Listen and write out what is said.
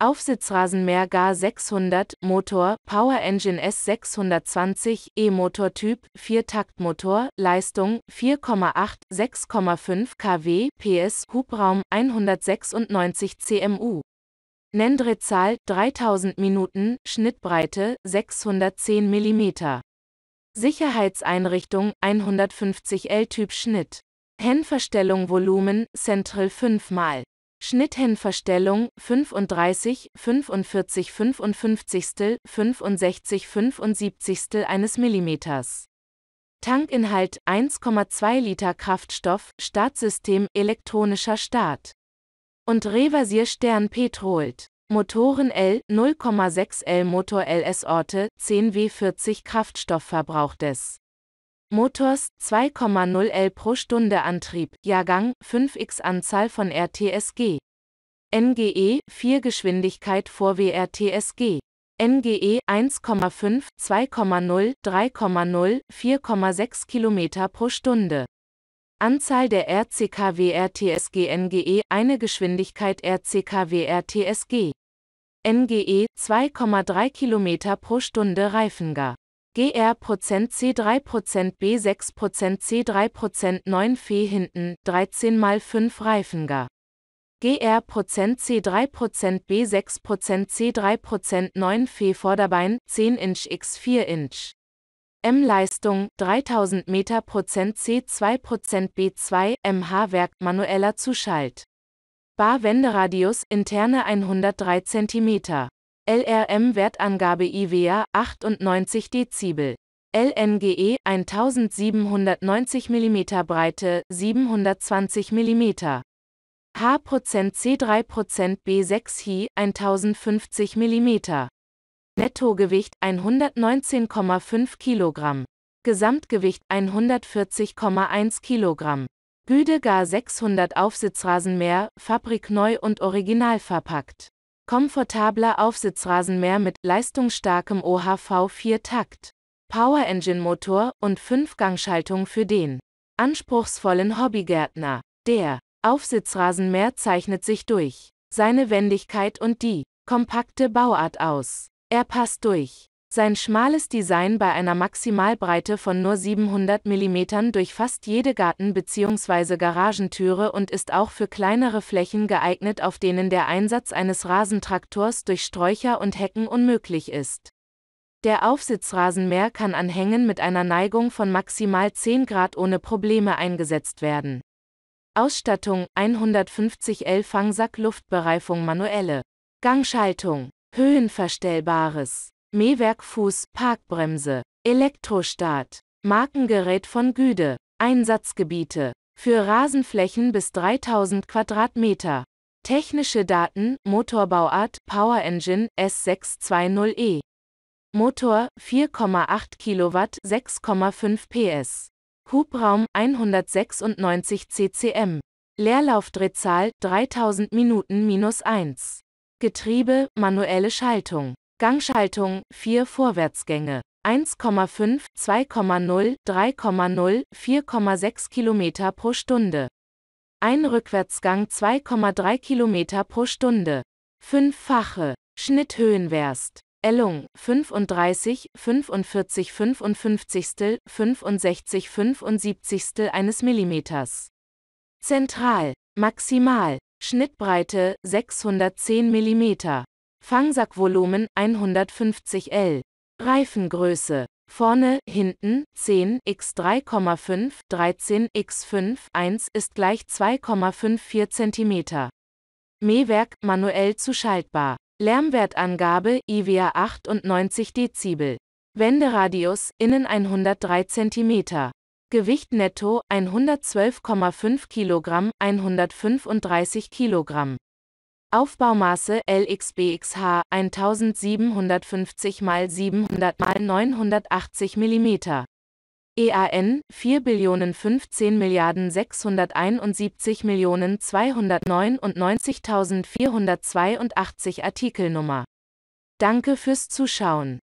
Aufsitzrasenmäher GA 600 Motor, Power Engine S620 E-Motor Typ, 4-Taktmotor, Leistung 4,8, 6,5 kW, PS, Hubraum 196 CMU. Nenndrehzahl 3000 Minuten, Schnittbreite 610 mm. Sicherheitseinrichtung 150 L-Typ Schnitt. Hennverstellung Volumen Central 5 mal. Schnitthennverstellung 35, 45, 55, 65, 75 eines Millimeters. Tankinhalt 1,2 Liter Kraftstoff, Startsystem elektronischer Start. Und Reversier Stern Petrolt. Motoren L 0,6 L Motor LS Orte 10 W40 Kraftstoffverbrauch des Motors 2,0 L pro Stunde Antrieb Jahrgang 5x Anzahl von RTSG NGE 4 Geschwindigkeit vor WRTSG NGE 1,5 2,0 3,0 4,6 km pro Stunde Anzahl der RCKW RTSG NGE, eine Geschwindigkeit RCKW RTSG. NGE 2,3 km pro Stunde Reifengar. GR% C3% B6% C3% 9 Fee hinten 13 mal 5 Reifengar. GR% C3% B6% C3% 9 Fee Vorderbein 10 Inch x 4 Inch. M-Leistung 3000 m% C2% B2 MH Werk manueller Zuschalt. Bar-Wenderadius interne 103 cm. LRM-Wertangabe IWA 98 Dezibel. LNGE 1790 mm Breite 720 mm. H% C3% B6 Hi 1050 mm. Nettogewicht 119,5 kg. Gesamtgewicht 140,1 kg. Güdegar 600 Aufsitzrasenmäher, Fabrik neu und original verpackt. Komfortabler Aufsitzrasenmäher mit leistungsstarkem OHV 4-Takt. Power Engine Motor und 5-Gang-Schaltung für den anspruchsvollen Hobbygärtner. Der Aufsitzrasenmäher zeichnet sich durch seine Wendigkeit und die kompakte Bauart aus. Er passt durch sein schmales Design bei einer Maximalbreite von nur 700 mm durch fast jede Garten- bzw. Garagentüre und ist auch für kleinere Flächen geeignet, auf denen der Einsatz eines Rasentraktors durch Sträucher und Hecken unmöglich ist. Der Aufsitzrasenmäher kann an Hängen mit einer Neigung von maximal 10 Grad ohne Probleme eingesetzt werden. Ausstattung 150 L Fangsack Luftbereifung manuelle Gangschaltung Höhenverstellbares Mähwerkfuß, Parkbremse, Elektrostart, Markengerät von Güde, Einsatzgebiete, für Rasenflächen bis 3000 Quadratmeter. Technische Daten, Motorbauart, Power Engine, S620E. Motor, 4,8 Kilowatt, 6,5 PS. Hubraum, 196 ccm. Leerlaufdrehzahl, 3000 Minuten minus 1. Getriebe, manuelle Schaltung. Gangschaltung 4 Vorwärtsgänge 1,5, 2,0, 3,0, 4,6 km pro Stunde. Ein Rückwärtsgang 2,3 km pro Stunde. Fünffache. Schnitthöhenwerst. Ellung 35, 45, 55, 65, 75 eines Millimeters. Zentral. Maximal. Schnittbreite 610 mm. Fangsackvolumen 150 L. Reifengröße. Vorne, hinten 10 x 3,5 13 x 5 1 ist gleich 2,54 cm. Mähwerk manuell zuschaltbar. Lärmwertangabe IWA 98 Dezibel. Wenderadius innen 103 cm. Gewicht netto 112,5 kg, 135 kg. Aufbaumaße LXBXH 1750 x 700 x 980 mm. EAN 4 Billionen 15 Milliarden 671 Millionen 299.482 Artikelnummer. Danke fürs Zuschauen.